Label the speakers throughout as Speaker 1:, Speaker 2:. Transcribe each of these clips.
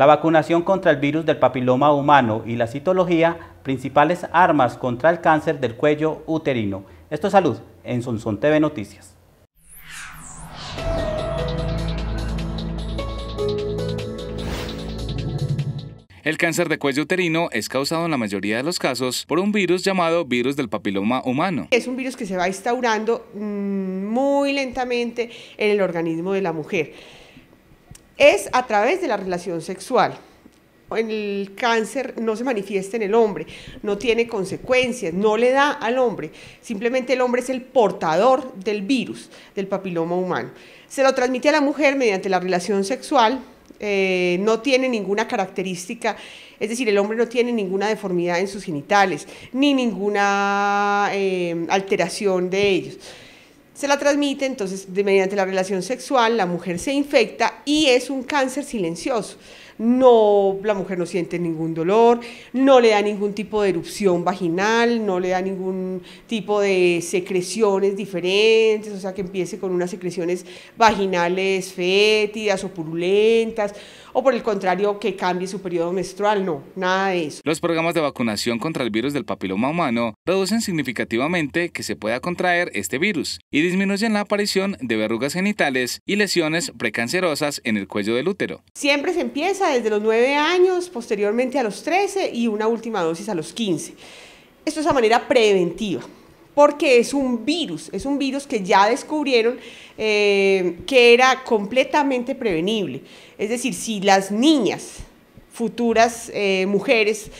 Speaker 1: La vacunación contra el virus del papiloma humano y la citología, principales armas contra el cáncer del cuello uterino. Esto es Salud en Sonson TV Noticias. El cáncer de cuello uterino es causado en la mayoría de los casos por un virus llamado virus del papiloma humano.
Speaker 2: Es un virus que se va instaurando mm, muy lentamente en el organismo de la mujer es a través de la relación sexual. El cáncer no se manifiesta en el hombre, no tiene consecuencias, no le da al hombre. Simplemente el hombre es el portador del virus, del papiloma humano. Se lo transmite a la mujer mediante la relación sexual, eh, no tiene ninguna característica, es decir, el hombre no tiene ninguna deformidad en sus genitales, ni ninguna eh, alteración de ellos se la transmite, entonces de, mediante la relación sexual la mujer se infecta y es un cáncer silencioso. No, la mujer no siente ningún dolor, no le da ningún tipo de erupción vaginal, no le da ningún tipo de secreciones diferentes, o sea que empiece con unas secreciones vaginales fétidas o purulentas, o por el contrario que cambie su periodo menstrual, no, nada de eso.
Speaker 1: Los programas de vacunación contra el virus del papiloma humano reducen significativamente que se pueda contraer este virus y disminuyen la aparición de verrugas genitales y lesiones precancerosas en el cuello del útero.
Speaker 2: Siempre se empieza desde los 9 años, posteriormente a los 13 y una última dosis a los 15. Esto es a manera preventiva porque es un virus, es un virus que ya descubrieron eh, que era completamente prevenible. Es decir, si las niñas, futuras eh, mujeres,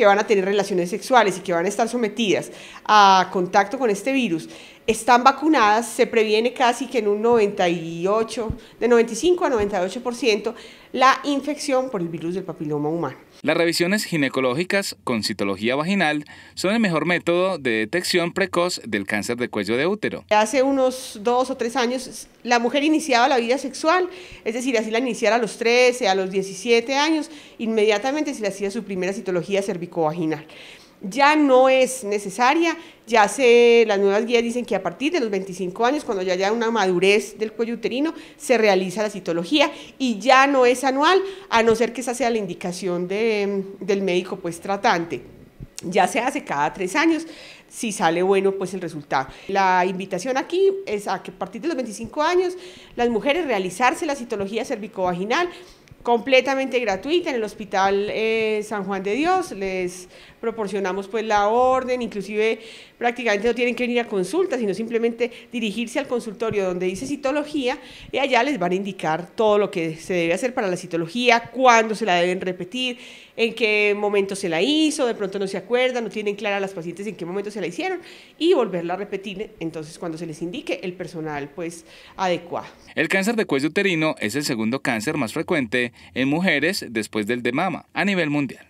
Speaker 2: que van a tener relaciones sexuales y que van a estar sometidas a contacto con este virus están vacunadas, se previene casi que en un 98, de 95 a 98% la infección por el virus del papiloma humano.
Speaker 1: Las revisiones ginecológicas con citología vaginal son el mejor método de detección precoz del cáncer de cuello de útero.
Speaker 2: Hace unos dos o tres años la mujer iniciaba la vida sexual, es decir, así la iniciara a los 13, a los 17 años, inmediatamente se le hacía su primera citología cervical ya no es necesaria, ya se, las nuevas guías dicen que a partir de los 25 años, cuando ya haya una madurez del cuello uterino, se realiza la citología y ya no es anual, a no ser que esa sea la indicación del médico pues tratante. Ya se hace cada tres años, si sale bueno pues el resultado. La invitación aquí es a que a partir de los 25 años las mujeres realizarse la citología cervicovaginal completamente gratuita en el Hospital eh, San Juan de Dios. Les proporcionamos pues la orden, inclusive prácticamente no tienen que ir a consulta, sino simplemente dirigirse al consultorio donde dice citología y allá les van a indicar todo lo que se debe hacer para la citología, cuándo se la deben repetir, en qué momento se la hizo, de pronto no se acuerdan, no tienen clara las pacientes en qué momento se la hicieron y volverla a repetir entonces cuando se les indique el personal pues adecuado.
Speaker 1: El cáncer de cuello uterino es el segundo cáncer más frecuente en mujeres después del de mama a nivel mundial.